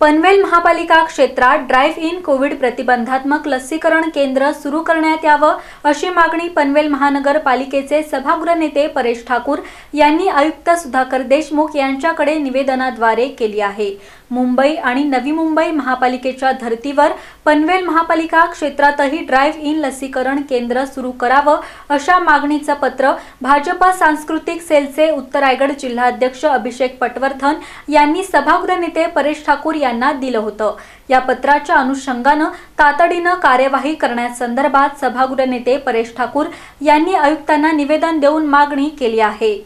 पनवेल महापालिका क्षेत्रात drive in Covid प्रतिबंधात्मक लसीकरण केंद्र सुरू करण्यात यावं अशी मागणी पनवेल महानगरपालिकेचे सभागृह नेते परेश ठाकूर यांनी आयुक्त सुधाकर देशमुख यांच्याकडे निवेदनाद्वारे केली आहे मुंबई आणि नवी मुंबई महापालिकेच्या धर्तीवर पनवेल महापालिका क्षेत्रातही ड्राईव्ह इन लसीकरण केंद्र सुरू करावं अशा मागणीचं पत्र भाजपा सांस्कृतिक सेलचे उत्तर रायगड जिल्हाध्यक्ष अभिषेक पटवर्धन यांनी सभागृह नेते परेश ठाकूर यांना दिलं होतं या पत्राच्या अनुषंगानं तातडीनं कार्यवाही करण्यासंदर्भात सभागृह नेते परेश ठाकूर यांनी आयुक्तांना निवेदन देऊन मागणी केली आहे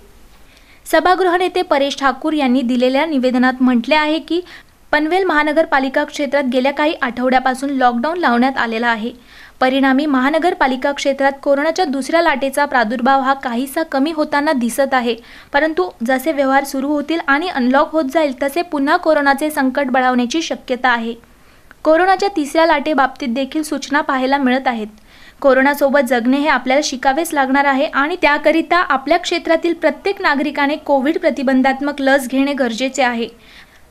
सभागृह नेते परेश ठाकूर यांनी दिलेल्या निवेदनात म्हटले आहे की पनवेल महानगरपालिका क्षेत्रात गेल्या काही आठवड्यापासून लॉकडाऊन लावण्यात आलेला आहे परिणामी महानगरपालिका क्षेत्रात कोरोनाच्या दुसऱ्या लाटेचा प्रादुर्भाव हा काहीसा कमी होताना दिसत आहे परंतु जसे व्यवहार सुरू होतील आणि अनलॉक होत जाईल तसे पुन्हा कोरोनाचे संकट बळावण्याची शक्यता आहे कोरोनाच्या तिसऱ्या लाटेबाबतीत देखील सूचना पाहायला मिळत आहेत कोरोनासोबत जगणे हे आपल्याला शिकावेच लागणार आहे आणि त्याकरिता आपल्या क्षेत्रातील प्रत्येक नागरिकाने कोविड प्रतिबंधात्मक लस घेणे गरजेचे आहे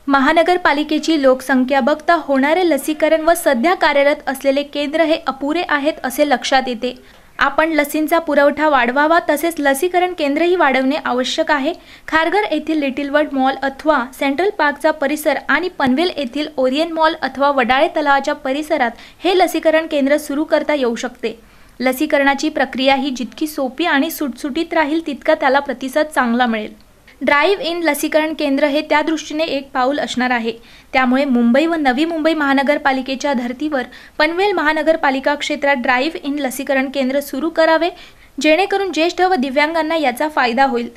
महानगरपालिकेची लोकसंख्या बघता होणारे लसीकरण व सध्या कार्यरत असलेले केंद्र हे अपुरे आहेत असे लक्षात येते आपण लसींचा पुरवठा वाढवावा तसेच लसीकरण केंद्रही वाढवणे आवश्यक आहे खारघर येथील लिटिल वर्ड मॉल अथवा सेंट्रल पार्कचा परिसर आणि पनवेल येथील ओरियन मॉल अथवा वडाळे तलावाच्या परिसरात हे लसीकरण केंद्र सुरू करता येऊ शकते लसीकरणाची प्रक्रिया ही जितकी सोपी आणि सुटसुटीत राहील तितका त्याला प्रतिसाद चांगला मिळेल ड्राइव इन लसीकरण केंद्र हे त्या दृष्टीने एक पाऊल असणार आहे त्यामुळे मुंबई व नवी मुंबई महानगरपालिकेच्या धर्तीवर पनवेल महानगरपालिका क्षेत्रात ड्राईव्ह इन लसीकरण केंद्र सुरू करावे जेणेकरून ज्येष्ठ व दिव्यांगांना याचा फायदा होईल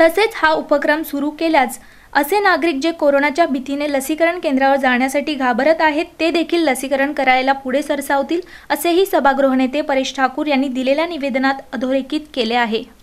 तसेच हा उपक्रम सुरू केल्यास असे नागरिक जे कोरोनाच्या भीतीने लसीकरण केंद्रावर जाण्यासाठी घाबरत आहेत ते देखील लसीकरण करायला पुढे सरसावतील असेही सभागृह नेते परेश ठाकूर यांनी दिलेल्या निवेदनात अधोरेखित केले आहे